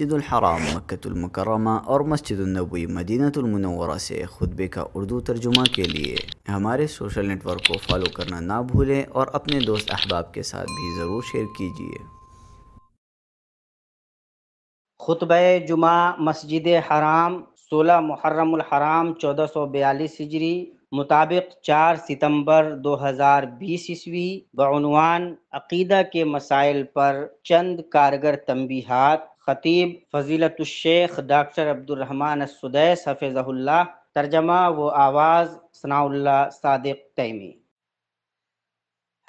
मस्जिद हराम मक्तुलमकरमा और मस्जिद नबी मदीनतमनवरा से खुतबे का उर्दू तर्जुमा के लिए हमारे सोशल नेटवर्क को फॉलो करना ना भूलें और अपने दोस्त अहबाब के साथ भी ज़रूर शेयर कीजिए खुतब जुमा मस्जिद हराम सोलह मुहर्रम हराम चौदह सौ बयालीस हिजरी मुताबिक चार सितम्बर दो हजार बीस ईस्वी बनवान अकीदा के मसाइल पर चंद कारगर तंबीहात ख़तीब फजीलत शेख डॉक्टर अब्दुलरहमान सुदैस हफिज़ल्ला तर्जमा व आवाज़ सनाउल्ला सादिक तैमी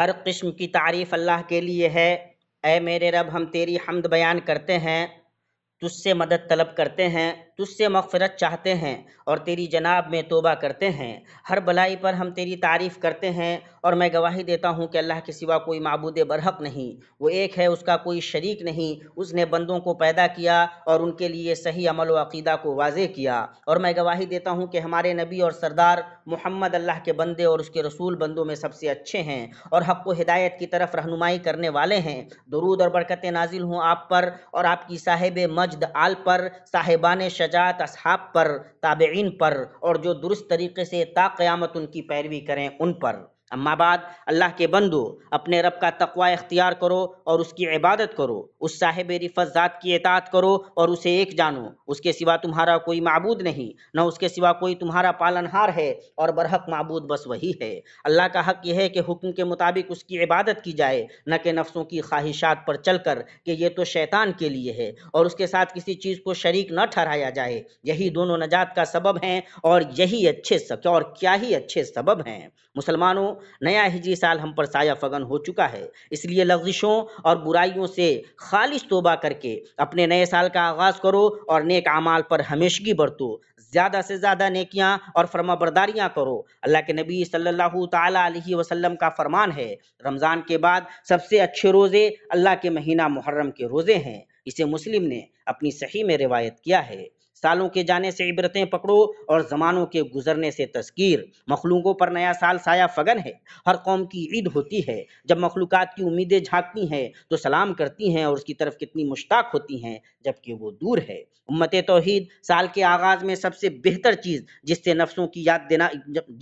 हर किस्म की तारीफ़ अल्लाह के लिए है ए मेरे रब हम तेरी हमद बयान करते हैं तुझसे मदद तलब करते हैं तुझसे मगफरत चाहते हैं और तेरी जनाब में तोबा करते हैं हर भलाई पर हम तेरी तारीफ़ करते हैं और मैं गवाही देता हूँ कि अल्लाह के सिवा कोई मबूद बरहक नहीं वो एक है उसका कोई शरीक नहीं उसने बंदों को पैदा किया और उनके लिए सही अमल वकीदा को वाजे किया और मैं गवाही देता हूँ कि हमारे नबी और सरदार मोहम्मद अल्लाह के बंदे और उसके रसूल बंदों में सबसे अच्छे हैं और हक व हिदायत की तरफ रहनुमाई करने वाले हैं दरूद और बरकतें नाजिल हों आप पर और आपकी साहेब मजद आल पर साहेबान शज शजात असहाब पर ताबेन पर और जो दुरुस्त तरीके से ताक़यामत उनकी पैरवी करें उन पर अम्मा बाद अल्लाह के बंदो अपने रब का तकवा इख्तियार करो और उसकी इबादत करो उस साहेब रिफत ज़ात की एतात करो और उसे एक जानो उसके सिवा तुम्हारा कोई मबूद नहीं न उसके सिवा कोई तुम्हारा पालनहार है और बरहक मबूद बस वही है अल्लाह का हक यह है कि हुक्म के मुताबिक उसकी इबादत की जाए न कि नफ्सों की ख्वाहिशात पर चल कर कि यह तो शैतान के लिए है और उसके साथ किसी चीज़ को शरीक न ठहराया जाए यही दोनों नजात का सबब हैं और यही अच्छे और क्या ही अच्छे सबब हैं मुसलमानों नया हिजरी साल हम पर साया फगन हो चुका है इसलिए लफ्जिशों और बुराइयों से खालिश तोबा करके अपने नए साल का आगाज़ करो और नेक आमाल पर हमेशगी बरतो ज़्यादा से ज़्यादा नेकियाँ और फरमा बरदारियाँ करो अल्लाह के नबी सल्लल्लाहु अलैहि वसल्लम का फरमान है रमज़ान के बाद सबसे अच्छे रोज़े अल्लाह के महीना मुहर्रम के रोज़े हैं इसे मुस्लिम ने अपनी सही में रिवायत किया है सालों के जाने से इबरतें पकड़ो और ज़मानों के गुजरने से तस्कीर मखलूकों पर नया साल साया फगन है हर कौम की ईद होती है जब मखलूक की उम्मीदें झाँकती हैं तो सलाम करती हैं और उसकी तरफ कितनी मुश्ताक होती हैं जबकि वो दूर है उम्मत तोहद साल के आगाज़ में सबसे बेहतर चीज़ जिससे नफ्सों की याद देना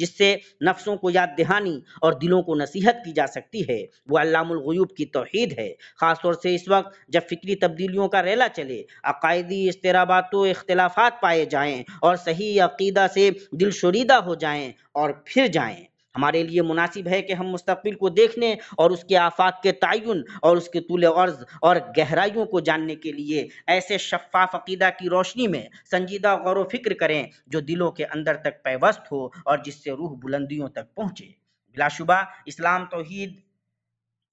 जिससे नफ्सों को याद दहानी और दिलों को नसीहत की जा सकती है वो अलामूब की तोहद है ख़ासतौर से इस वक्त जब फिक्री तब्दीलियों का रेला चले अकायदी इसतराबातों इख्तलाफात पाए जाएं और सही अकीदा से दिल शुरीदा हो जाएं और फिर जाएं हमारे लिए मुनासिब है कि हम मुस्तबिल को देखने और उसके आफात के तयन और उसके तुल अर्ज और गहराइयों को जानने के लिए ऐसे शफाफ अकीदा की रोशनी में संजीदा गौर फिक्र करें जो दिलों के अंदर तक पैवस्त हो और जिससे रूह बुलंदियों तक पहुँचे बिलाशुबा इस्लाम तोहद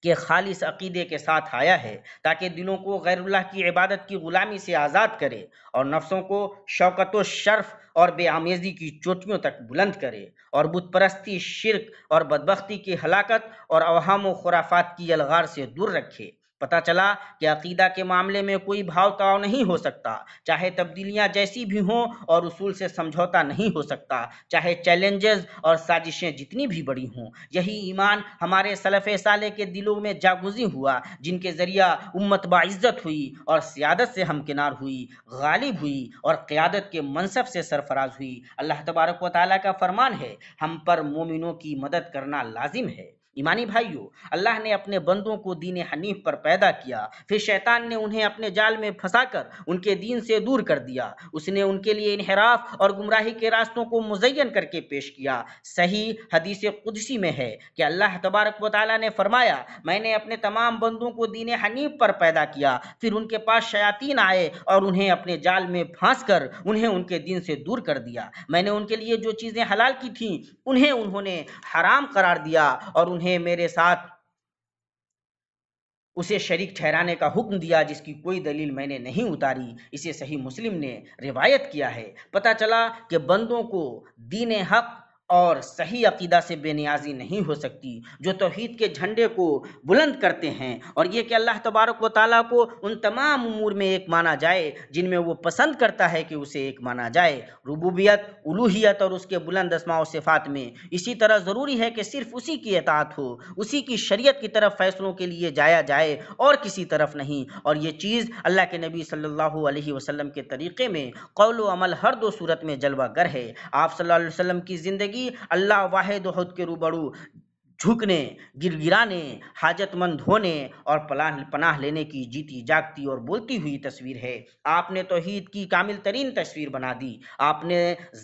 के खालिस अकीदे के साथ आया है ताकि दिलों को गैरुल्लाह की इबादत की ग़ुलामी से आज़ाद करे और नफ्सों को शौकत व शर्फ और बेआमेज़ी की चोटियों तक बुलंद करे और बुतपरस्ती शिरक और बदबख्ती की हलाकत और अवहम व खुराफात की अलगार से दूर रखे पता चला कि अकीदा के मामले में कोई भाव ताव नहीं हो सकता चाहे तब्दीलियां जैसी भी हों और उसूल से समझौता नहीं हो सकता चाहे चैलेंजेस और साजिशें जितनी भी बड़ी हों यही ईमान हमारे सलफ़ साले के दिलों में जागुजी हुआ जिनके ज़रिया उम्मत बाज़्ज़त हुई और सियादत से हमकिनार हुई गालिब हुई और क़्यादत के मनसब से सरफराज हुई अल्लाह तबारक व ताली का फरमान है हम पर मोमिनों की मदद करना लाजिम है ईमानी भाइयों अल्लाह ने अपने बंदों को दीन हनीफ पर पैदा किया फिर शैतान ने उन्हें अपने जाल में फंसाकर उनके दीन से दूर कर दिया उसने उनके लिए इनहराफ और गुमराही के रास्तों को मुजयन करके पेश किया सही हदीस कुदसी में है कि अल्लाह तबारक वाली ने फरमाया मैंने अपने तमाम बंदों को दीन हनीफ पर पैदा किया फिर उनके पास शयातीन आए और उन्हें अपने जाल में फांस कर उन्हें उनके दिन से दूर कर दिया मैंने उनके लिए जो चीज़ें हलाल की थी उन्हें उन्होंने हराम करार दिया और उन्हें हैं मेरे साथ उसे शरीक ठहराने का हुक्म दिया जिसकी कोई दलील मैंने नहीं उतारी इसे सही मुस्लिम ने रिवायत किया है पता चला कि बंदों को दीन हक़ और सही अकीदा से बेनियाजी नहीं हो सकती जो तोहहीद के झंडे को बुलंद करते हैं और ये कि अल्लाह तबारक व ताली को उन तमाम उमूर में एक माना जाए जिनमें वो पसंद करता है कि उसे एक माना जाए रबूबियत उलूहियत और उसके बुलंद असमा सिफ़ात में इसी तरह ज़रूरी है कि सिर्फ उसी की अतात हो उसी की शरीय की तरफ फ़ैसलों के लिए जाया जाए और किसी तरफ नहीं और ये चीज़ अल्लाह के नबी सल्ला वसलम के तरीक़े में कौल अमल हर दो सूरत में जलवागर है आप सल्लल्लाहु वसम की ज़िंदगी लगी अल्लाह वाहिद हद के रूबरू झुकने गिराने हाजतमंद होने और पलाह पनाह लेने की जीती जागती और बोलती हुई तस्वीर है आपने तोहीद की कामिल तरीन तस्वीर बना दी आपने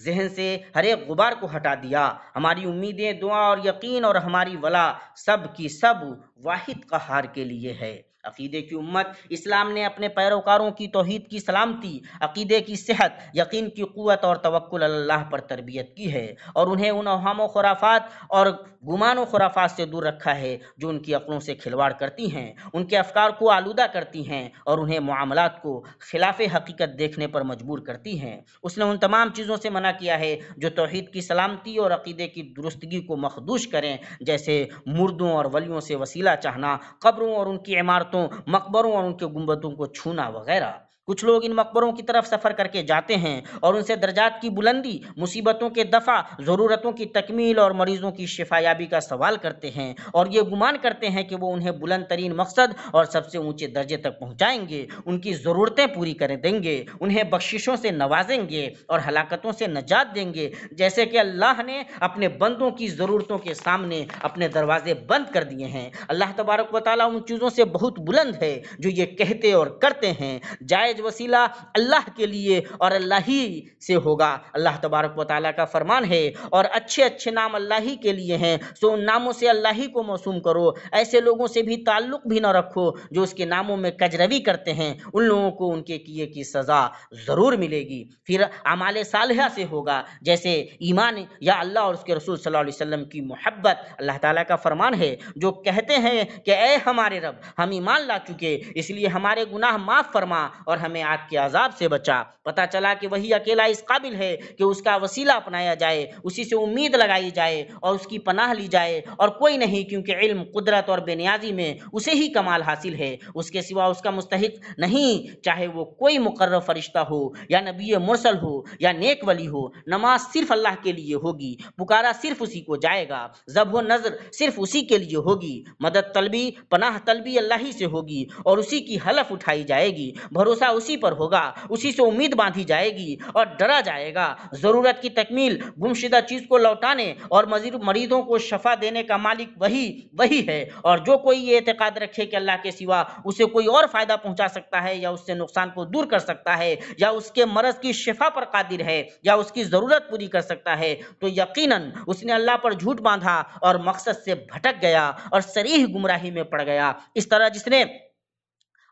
जहन से हर एक गुबार को हटा दिया हमारी उम्मीदें दुआ और यकीन और हमारी वला सब की सब वाहिद कहार के लिए है अकीदे की उम्मत इस्लाम ने अपने पैरोकारों की तोहद की सलामती अकीदे की सेहत यकीन की क़वत और तवक्ल अल्लाह पर तरबियत की है और उन्हें उन अवाम खुराफात और गुमान खुराफात से दूर रखा है जो उनकी अक़लों से खिलवाड़ करती हैं उनके अफकार को आलूदा करती हैं और उन्हें मामलत को खिलाफ हकीकत देखने पर मजबूर करती हैं उसने उन तमाम चीज़ों से मना किया है जो तोहद की सलामती और अकीदे की दुरुस्तगी को मखदूश करें जैसे मुर्दों और वलियों से वसीला चाहना कब्रों और उनकी इमारतों इमारतों मकबरों और उनके गुंबदों को छूना वगैरह कुछ लोग इन मकबरों की तरफ सफ़र करके जाते हैं और उनसे दर्जात की बुलंदी मुसीबतों के दफ़ा ज़रूरतों की तकमील और मरीज़ों की शिफायाबी का सवाल करते हैं और ये गुमान करते हैं कि वो उन्हें बुलंद तरीन मकसद और सबसे ऊँचे दर्जे तक पहुँचाएंगे उनकी ज़रूरतें पूरी कर देंगे उन्हें बख्शिशों से नवाजेंगे और हलाकतों से नजात देंगे जैसे कि अल्लाह ने अपने बंदों की ज़रूरतों के सामने अपने दरवाजे बंद कर दिए हैं अल्लाह तबारक वाली उन चीज़ों से बहुत बुलंद है जो ये कहते और करते हैं जाए जायज़ वसीला अल्लाह के लिए और अल्लाह ही से होगा अल्लाह तबारक वाली का फरमान है और अच्छे अच्छे नाम अल्लाह ही के लिए हैं सो उन नामों से अल्लाह ही को मौसूम करो ऐसे लोगों से भी ताल्लुक़ भी ना रखो जो उसके नामों में कजरवी करते हैं उन लोगों को उनके किए की सज़ा ज़रूर मिलेगी फिर अमाल सालह से होगा जैसे ईमान या अल्लाह और उसके रसूल सल्लल्लाहु अलैहि वसल्लम की मोहब्बत अल्लाह ताला का फरमान है जो कहते हैं कि ए हमारे रब हम ईमान ला चुके इसलिए हमारे गुनाह माफ़ फरमा और हमें आग के अजाब से बचा पता चला कि वही अकेला इस काबिल है कि उसका वसीला अपनाया जाए उसी से उम्मीद लगाई जाए और उसकी पनाह ली जाए और कोई नहीं क्योंकि इल्म कुदरत और बेनियाजी में उसे ही कमाल हासिल है उसके सिवा उसका मुस्तक नहीं चाहे वो कोई मुकर फरिश्ता हो या नबी मुरसल हो या नेक वली हो नमाज सिर्फ अल्लाह के लिए होगी पुकारा सिर्फ उसी को जाएगा जब नज़र सिर्फ उसी के लिए होगी मदद तलबी पनाह तलबी अल्लाह ही से होगी और उसी की हलफ उठाई जाएगी भरोसा उसी पर होगा उसी से उम्मीद बांधी जाएगी और डरा जाएगा ज़रूरत की तकमील गुमशुदा चीज़ को लौटाने और मरीजों को शफा देने का मालिक वही वही है और जो कोई ये एतकाद रखे कि अल्लाह के सिवा उसे कोई और फ़ायदा पहुंचा सकता है या उससे नुकसान को दूर कर सकता है या उसके मरज की शफा पर कादिर है या उसकी ज़रूरत पूरी कर सकता है तो यकीन उसने अल्लाह पर झूठ बांधा और मकसद से भटक गया और सरीह गुमराही में पड़ गया इस तरह जिसने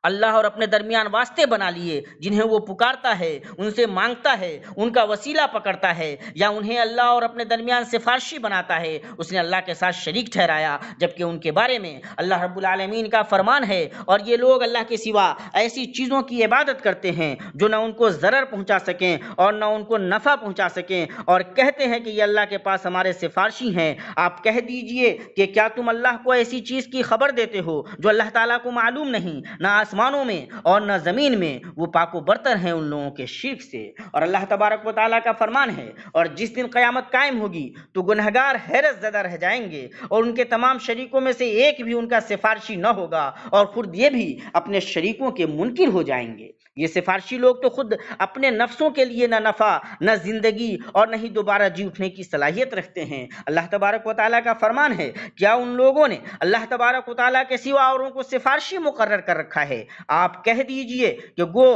अल्लाह और अपने दरमियान वास्ते बना लिए जिन्हें वो पुकारता है उनसे मांगता है उनका वसीला पकड़ता है या उन्हें अल्लाह और अपने दरमियान सिफारशी बनाता है उसने अल्लाह के साथ शरीक ठहराया जबकि उनके बारे में अल्लाह रबालमीन का फरमान है और ये लोग अल्लाह के सिवा ऐसी चीज़ों की इबादत करते हैं जो ना उनको ज़र्र पहुँचा सकें और ना उनको नफ़ा पहुँचा सकें और कहते हैं कि ये अल्लाह के पास हमारे सिफारशी हैं आप कह दीजिए कि क्या तुम अल्लाह को ऐसी चीज़ की खबर देते हो जो अल्लाह ताला को मालूम नहीं ना आसमानों में और न ज़मीन में वो पाको बरतर हैं उन लोगों के शिरक से और अल्लाह तबारक व का फरमान है और जिस दिन क़यामत कायम होगी तो गुनहगार हैरत ज़दा रह जाएंगे और उनके तमाम शरीकों में से एक भी उनका सिफारशी न होगा और खुद ये भी अपने शरीकों के मुनकर हो जाएंगे ये सिफारशी लोग तो खुद अपने नफ्सों के लिए ना नफ़ा न ज़िंदगी और न ही दोबारा जी उठने की सलाहियत रखते हैं अल्लाह तबारक व ताल का फरमान है क्या उन लोगों ने अल्लाह तबारक व के सिवा औरों को सिफारशी मुकर कर रखा है आप कह दीजिए कि गो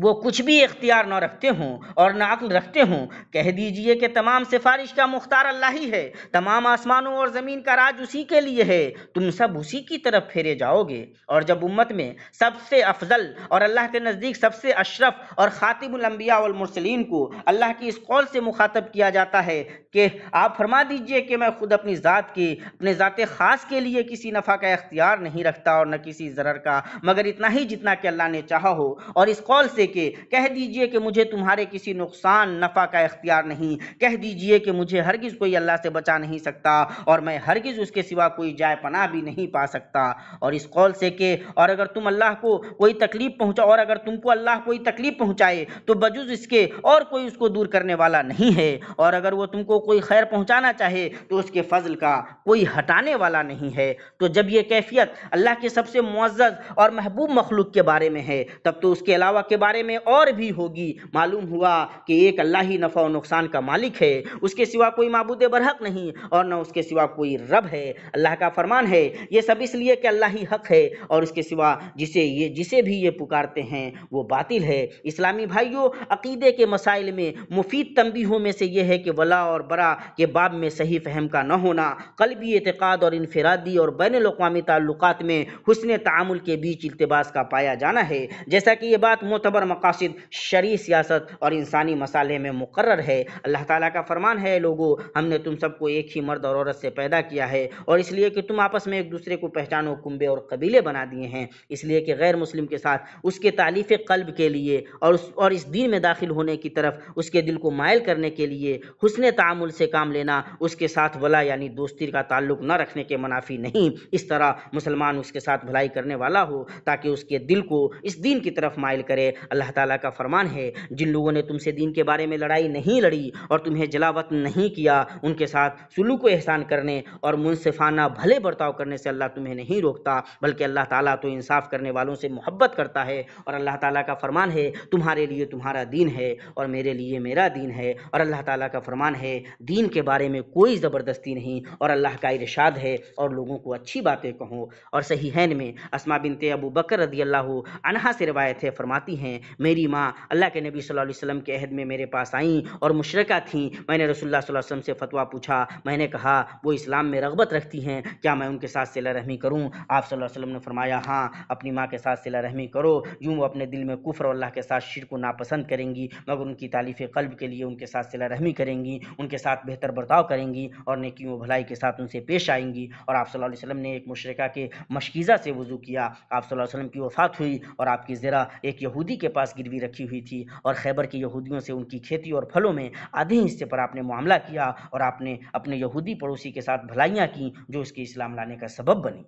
वो कुछ भी इख्तियार ना रखते हों और ना अक्ल रखते हों कह दीजिए कि तमाम सिफारिश का मुख्तार अल्लाह ही है तमाम आसमानों और ज़मीन का राज उसी के लिए है तुम सब उसी की तरफ फेरे जाओगे और जब उम्मत में सबसे अफजल और अल्लाह के नज़दीक सबसे अशरफ और ख़ातिबुलम्बिया मुरसलिन को अल्लाह की इस कौल से मुखातब किया जाता है कि आप फरमा दीजिए कि मैं खुद अपनी ज़ात के अपने ज़ात ख़ास के लिए किसी नफ़ा का इख्तियार नहीं रखता और न किसी ज़र का मगर इतना ही जितना कि अल्लाह ने चाहा हो और इस कौल से पैसे के कह दीजिए कि मुझे तुम्हारे किसी नुकसान नफ़ा का इख्तियार नहीं कह दीजिए कि मुझे हरगिज़ कोई अल्लाह से बचा नहीं सकता और मैं हरगिज़ उसके सिवा कोई जाय पना भी नहीं पा सकता और इस कौल से के और अगर तुम अल्लाह को कोई तकलीफ़ पहुँचा और अगर तुमको अल्लाह कोई तकलीफ़ पहुँचाए तो बजुज इसके और कोई उसको दूर करने वाला नहीं है और अगर वह तुमको कोई खैर पहुँचाना चाहे तो उसके फजल का कोई हटाने वाला नहीं है तो जब यह कैफियत अल्लाह के सबसे मुआज़ और महबूब मखलूक के बारे में है तब तो उसके अलावा के बारे बारे में और भी होगी मालूम हुआ कि एक अल्लाह ही नफ़ा और नुकसान का मालिक है उसके सिवा कोई मबूद बरहक नहीं और न उसके सिवा कोई रब है अल्लाह का फरमान है ये सब इसलिए कि अल्लाह ही हक है और उसके सिवा जिसे ये जिसे भी ये पुकारते हैं वो बातिल है इस्लामी भाइयों अकीदे के मसाइल में मुफीद तनबीहों में से यह है कि वला और बरा के बाब में सही फहम का न होना कलबी एतक़ाद और इनफरादी और बैन अवी ताल्लुक में हुसन तामुल के बीच इल्तबास का पाया जाना है जैसा कि यह बात मोतबर और मकासद शरी सियासत और इंसानी मसाले में मुकर है अल्लाह ताला का फरमान है लोगों हमने तुम सबको एक ही मर्द और औरत से पैदा किया है और इसलिए कि तुम आपस में एक दूसरे को पहचानो कुंबे और कबीले बना दिए हैं इसलिए कि गैर मुस्लिम के साथ उसके तालीफ़ कल्ब के लिए और उस और इस दिन में दाखिल होने की तरफ उसके दिल को मायल करने के लिए हुसन तामुल से काम लेना उसके साथ वला यानी दोस्ती का ताल्लुक न रखने के मुनाफी नहीं इस तरह मुसलमान उसके साथ भलाई करने वाला हो ताकि उसके दिल को इस दिन की तरफ मायल करे अल्लाह ताला का फरमान है जिन लोगों ने तुमसे दीन के बारे में लड़ाई नहीं लड़ी और तुम्हें जलावत नहीं किया उनके साथ सुलू को एहसान करने और मुनसफाना भले बर्ताव करने से अल्लाह तुम्हें नहीं रोकता बल्कि अल्लाह ताला तो इंसाफ करने वालों से मोहब्बत करता है और अल्लाह ताला का फरमान है तुम्हारे लिए तुम्हारा दीन है और मेरे लिए मेरा दीन है और अल्लाह ताला का फरमान है दीन के बारे में कोई ज़बरदस्ती नहीं और अल्लाह का इरशाद है और लोगों को अच्छी बातें कहो और सही हैन में असमा बिनते अबू बकर रदी अल्लाह अनहा से रवायत है फरमाती हैं मेरी माँ अल्लाह के नबी सल्लल्लाहु अलैहि वसल्लम के अहद में मेरे पास आईं और मुशरक़ा थीं मैंने रसोल्ला वसम से फ़तवा पूछा मैंने कहा वो इस्लाम में रगबत रखती हैं क्या मैं उनके साथ सिला रहमी करूँ आप सल्लल्लाहु वसम ने फरमाया हाँ अपनी माँ के साथ सिला रहमी करो यूँ वो अपने दिल में कुफर और अल्लाह के साथ शिर को नापसंद करेंगी मगर उनकी तारीफ़ कल्ब के लिए उनके साथ सिला रहमी करेंगी उनके साथ बेहतर बर्ताव करेंगी और व भलाई के साथ उनसे पेश आएंगी और आप सल्लल्लाहु अलैहि वसल्लम ने एक मुशरक़ा के मशकीज़ा से वज़ू किया आप सल्लल्लाहु अलैहि वसल्लम की वफ़ात हुई और आपकी ज़रा एक यहूदी के पास गिरवी रखी हुई थी और खैबर के यहूदियों से उनकी खेती और फलों में आधे हिस्से पर आपने मामला किया और आपने अपने यहूदी पड़ोसी के साथ भलाइयाँ की जो उसके इस्लाम लाने का सबब बनी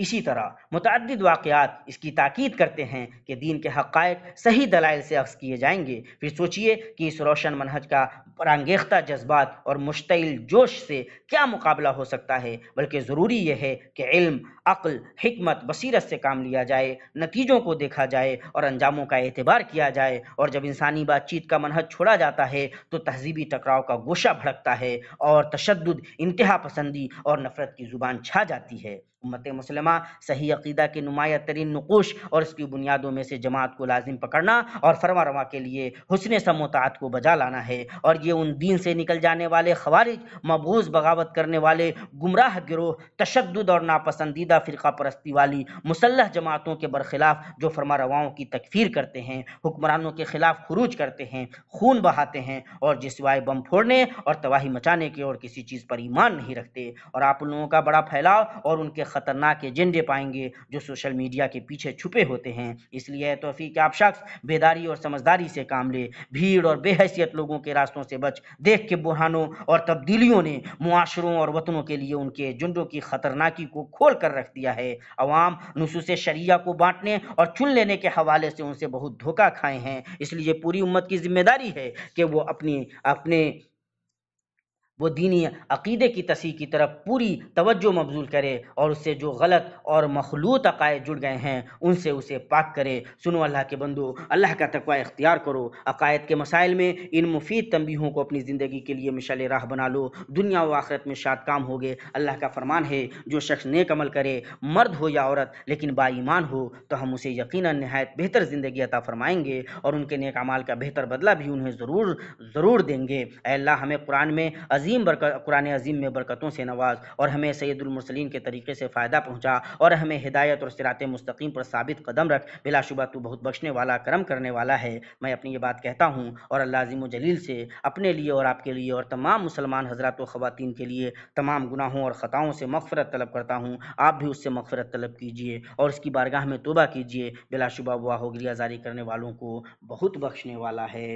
इसी तरह मुतद वाक़ात इसकी ताकीद करते हैं कि दीन के हक़ सही दलाइल से अक्स किए जाएंगे फिर सोचिए कि इस रोशन मनहज का परंगेख्ता जज्बात और मुश्तिल जोश से क्या मुकाबला हो सकता है बल्कि ज़रूरी यह है कि इल्म अक्ल हमत बसीरत से काम लिया जाए नतीजों को देखा जाए और अंजामों का एतबार किया जाए और जब इंसानी बातचीत का मनहज छोड़ा जाता है तो तहजीबी टकराव का गोशा भड़कता है और तशद इंतहा पसंदी और नफ़रत की ज़ुबान छा जाती है उम्मत मुसलमा सही अकीदा के नुमाया तरीन नकोश और इसकी बुनियादों में से जमात को लाजिम पकड़ना और फरमा रवा के लिए हसन समोतात को बजा लाना है और ये उन दीन से निकल जाने वाले खवारिज मबूज बगावत करने वाले गुमराह गिरोह तशद और नापसंदीदा फ़िरका परस्ती वाली मुसलह जमातों के बरखिलाफ जो फरमा रवाओं की तकफीर करते हैं हुक्मरानों के खिलाफ खरूज करते हैं खून बहाते हैं और जिसवाए बम फोड़ने और तबाही मचाने के और किसी चीज़ पर ईमान नहीं रखते और आप लोगों का बड़ा फैलाव और उनके ख़तरनाक एजेंडे पाएंगे जो सोशल मीडिया के पीछे छुपे होते हैं इसलिए तोफ़ी के आप शख्स बेदारी और समझदारी से काम ले भीड़ और बेहसीत लोगों के रास्तों से बच देख के बुरहानों और तब्दीलियों ने मुआशरों और वतनों के लिए उनके एजेंडों की ख़तरनाकी को खोल कर रख दिया है अवाम नसूस शरिया को बांटने और चुन लेने के हवाले से उनसे बहुत धोखा खाए हैं इसलिए पूरी उम्मत की जिम्मेदारी है कि वो अपनी अपने वो दीनी अकीदे की तसी की तरफ पूरी तवज्जो मबजूल करे और उससे जो गलत और मखलूत अकायद जुड़ गए हैं उनसे उसे पाक करे सुनो अल्लाह के बंदो अल्लाह का तकवा इख्तियार करो अकायद के मसाइल में इन मुफीद तंबीहों को अपनी ज़िंदगी के लिए मिशल राह बना लो दुनिया व आखरत में शाद काम हो गए अल्लाह का फरमान है जो शख्स नेक अमल करे मर्द हो या औरत लेकिन बाईमान हो तो हम उसे यकीन नहायत बेहतर ज़िंदगी अता फरमाएँगे और उनके नेक अमाल का बेहतर बदला भी उन्हें ज़रूर ज़रूर देंगे अल्लाह हमें कुरान में अजीज अजीम बरकत कुरान अजीम में बरकतों से नवाज और हमें सैदुलमरसलिन के तरीके से फ़ायदा पहुँचा और हमें हिदायत और सिरात मस्तकीम पर साबित कदम रख बिलाशुबा तू बहुत बख्शने वाला करम करने वाला है मैं अपनी ये बात कहता हूँ और अल्लाजिम जलील से अपने लिए और आपके लिए और तमाम मुसलमान हजरात व ख़वान के लिए तमाम गुनाहों और ख़ताओं से मफ़रत तलब करता हूँ आप भी उससे मफ़रत तलब कीजिए और उसकी बारगाह में तोबा कीजिए बिलाशुबा वाह जारी करने वालों को बहुत बख्शने वाला है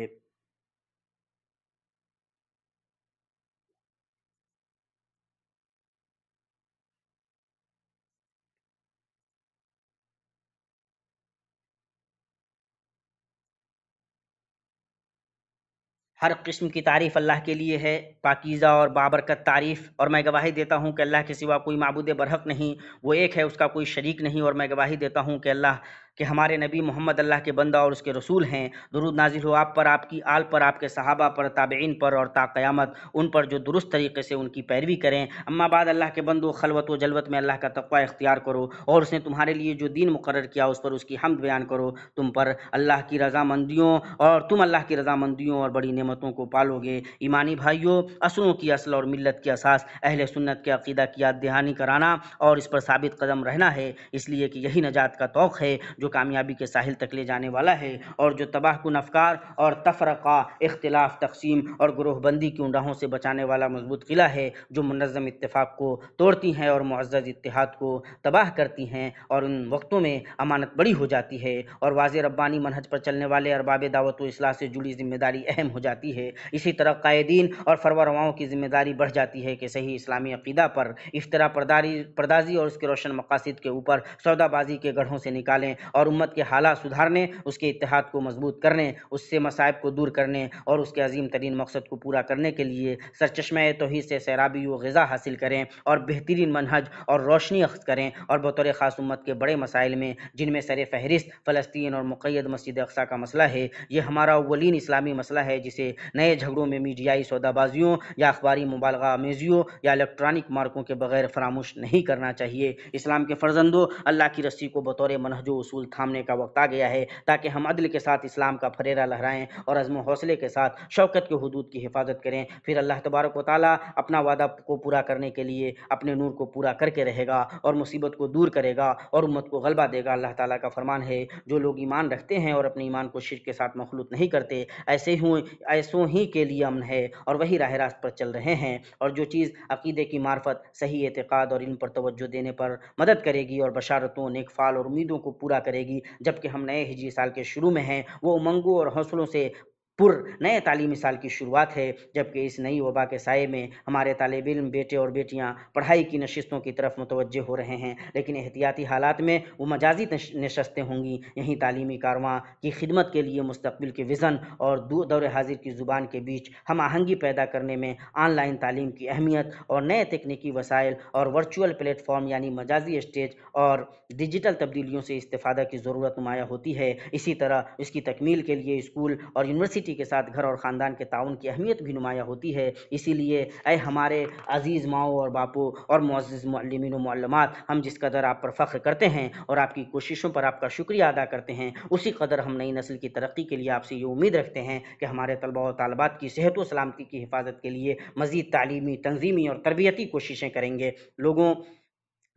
हर किस्म की तारीफ़ अल्लाह के लिए है पाकिज़ा और बाबरकत तारीफ़ और मैं गवाही देता हूँ कि अल्लाह के सिवा कोई मबूद बरहक नहीं वो एक है उसका कोई शरीक नहीं और मैं गवाही देता हूँ कि अल्लाह कि हमारे नबी मोहम्मद अल्लाह के बंदा और उसके रसूल हैं दरुद नाजिल हो आप पर आपकी आल पर आपके सहाबा पर ताबेन पर और ताक़यामत उन पर जो दुरुस्त तरीके से उनकी पैरवी करें अम्माबाद अल्लाह के बंदो खलवत व जलवत में अल्लाह का तकवा इख्तियार करो और उसने तुम्हारे लिए जो दीन मुकर किया उस पर उसकी हमद बयान करो तुम पर अल्लाह की रजामंदियों और तुम अल्लाह की रजामंदियों और बड़ी नियमतों को पालोगे ईमानी भाइयों असलों की असल और मिलत की असास अहल सुन्नत के अकीदा की याद दहानी कराना और इस पर साबित कदम रहना है इसलिए कि यही नजात का तोक़ है जो कामयाबी के साहिल तक ले जाने वाला है और जो तबाह कन अफकार और तफरक़ा अख्तिलाफ़ तकसीम और ग्रोहबंदी की उन राहों से बचाने वाला मजबूत किला है जो मनज़म इतफाक़ को तोड़ती हैं और मज्ज़ इतिहाद को तबाह करती हैं और उन वक्तों में अमानत बड़ी हो जाती है और वाज रब्बानी मनहज पर चलने वाले अरबाब दावत असलाह से जुड़ी जिम्मेदारी अहम हो जाती है इसी तरह कायदीन और फरवरवाओं की जिम्मेदारी बढ़ जाती है कि सही इस्लामी अकीदा पर इफ्तरा परदारी परदाजी और उसके रोशन मकासद के ऊपर सौदाबाजी के गढ़ों से निकालें और उम्मत के हालात सुधारने उसके इतिहाद को मजबूत करने उससे मसायब को दूर करने और उसके अजीम तरीन मकसद को पूरा करने के लिए सरचश्म तो से सैराबी व गज़ा हासिल करें और बेहतरीन मनहज और रोशनी अख्त करें और बतौर ख़ास उम्मत के बड़े मसाइल में जिनमें सर फहरिस्त फ़लस्तीन और मुकैद मस्जिद अक्सा का मसला है ये हमारा अवलिन इस्लामी मसला है जिसे नए झगड़ों में मीडियाई सौदाबाजियों या अखबारी मुबालगा आमेजियों या इलेक्ट्रॉनिक मार्कों के बगैर फरामोश नहीं करना चाहिए इस्लाम के फर्जंदों अल्लाह की रस्सी को बतौर मनहज उसूल रसूल थामने का वक्त आ गया है ताकि हम अदल के साथ इस्लाम का फरेरा लहराएं और अज़म हौसले के साथ शौकत के हदूद की हिफाजत करें फिर अल्लाह तबारक वाली अपना वादा को पूरा करने के लिए अपने नूर को पूरा करके रहेगा और मुसीबत को दूर करेगा और उम्मत को गलबा देगा अल्लाह ताली का फरमान है जो लोग ईमान रखते हैं और अपने ईमान को शिर के साथ मखलूत नहीं करते ऐसे हुए ऐसों ही के लिए अमन है और वही राह रास्त पर चल रहे हैं और जो चीज़ अकीदे की मार्फत सही एतक़ाद और इन पर तोज्जो देने पर मदद करेगी और बशारतों नेकफाल और उम्मीदों को पूरा कर करेगी जबकि हम नए हिजरी साल के शुरू में हैं वो उमंगों और हौसलों से पुर नए तालीमी साल की शुरुआत है जबकि इस नई वबा के साय में हमारे तालब इम बेटे और बेटियां पढ़ाई की नशस्तों की तरफ मुतवजह हो रहे हैं लेकिन एहतियाती हालात में वो मजाजी नशस्तें होंगी यहीं तालीमी कारवा की खिदमत के लिए मुस्तबिल के विज़न और दौर हाजिर की ज़ुबान के बीच हम आहंगी पैदा करने में आनलाइन तालीम की अहमियत और नए तकनीकी वसाइल और वर्चुअल प्लेटफॉर्म यानी मजाजी स्टेज और डिजिटल तब्दीलियों से इस्ता की ज़रूरत नुमाया होती है इसी तरह इसकी तकमील के लिए स्कूल और यूनिवर्सिटी सिटी के साथ घर और ख़ानदान के ताउन की अहमियत भी नुमाया होती है इसीलिए अय हमारे अज़ीज़ माओ और बापू और मोज़ मलिमिन मलमत हम जिस कदर आप पर फ़ख्र करते हैं और आपकी कोशिशों पर आपका शुक्रिया अदा करते हैं उसी कदर हम नई नस्ल की तरक्की के लिए आपसे ये उम्मीद रखते हैं कि हमारे तलबा और तलबात की सेहत व सलामती की हिफाजत के लिए मज़ीद तलीमी तंजीमी और तरबियती कोशिशें करेंगे लोगों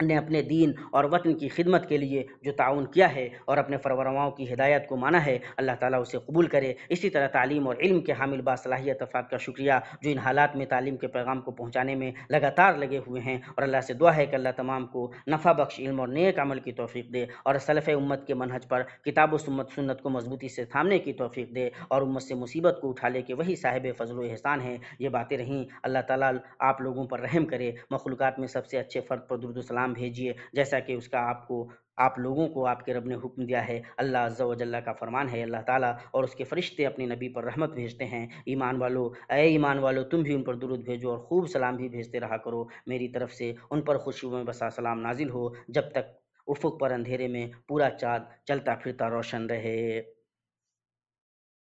ने अपने दीन और वतन की खिदमत के लिए जो ताउन किया है और अपने फरवरमाओं की हिदायत को माना है अल्लाह ताला उसे कबूल करे इसी तरह तालीम और इल्म के हामिल बासलाहियत अफराद का शुक्रिया जो इन हालात में तालीम के पैगाम को पहुँचाने में लगातार लगे हुए हैं और अल्लाह से दुआ है कि अल्लाह तमाम को नफ़ा बख्श इल्म और नेक अमल की तोफ़ी दे और सलफ़ उम्मत के मनहज पर किताब व सुमत सुन्नत को मजबूती से थामने की तोफ़ी दे और उम्मत से मुसीबत को उठा ले कि वही साहिब फजल एहसान हैं ये बातें रहीं अल्लाह ताली आप लोगों पर रहम करे मखलूक़ात में सबसे अच्छे फ़र्द पर दुरुदसलाम सलाम भेजिए जैसा कि उसका आपको आप लोगों को आपके रब ने हुक्म दिया है अल्लाह अज्जा जल्ला का फरमान है अल्लाह ताला और उसके फरिश्ते अपने नबी पर रहमत भेजते हैं ईमान वालो अय ईमान वालो तुम भी उन पर दुरुद भेजो और खूब सलाम भी भेजते रहा करो मेरी तरफ से उन पर खुशी में बसा सलाम नाजिल हो जब तक उफुक पर अंधेरे में पूरा चाँद चलता फिरता रोशन रहे